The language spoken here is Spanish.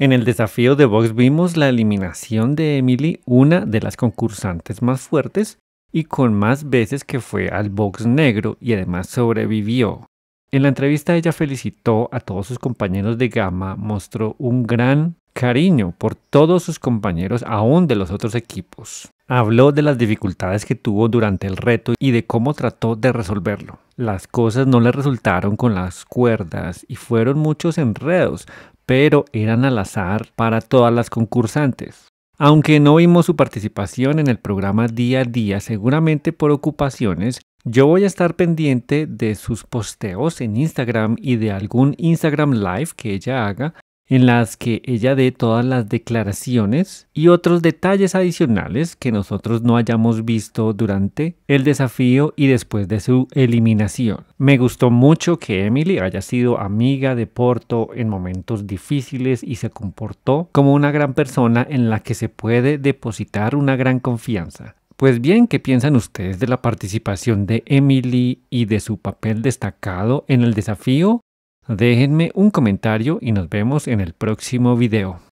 En el desafío de box vimos la eliminación de Emily, una de las concursantes más fuertes y con más veces que fue al box negro y además sobrevivió. En la entrevista ella felicitó a todos sus compañeros de gama, mostró un gran cariño por todos sus compañeros, aún de los otros equipos. Habló de las dificultades que tuvo durante el reto y de cómo trató de resolverlo. Las cosas no le resultaron con las cuerdas y fueron muchos enredos, pero eran al azar para todas las concursantes. Aunque no vimos su participación en el programa día a día, seguramente por ocupaciones, yo voy a estar pendiente de sus posteos en Instagram y de algún Instagram Live que ella haga en las que ella dé todas las declaraciones y otros detalles adicionales que nosotros no hayamos visto durante el desafío y después de su eliminación. Me gustó mucho que Emily haya sido amiga de Porto en momentos difíciles y se comportó como una gran persona en la que se puede depositar una gran confianza. Pues bien, ¿qué piensan ustedes de la participación de Emily y de su papel destacado en el desafío? Déjenme un comentario y nos vemos en el próximo video.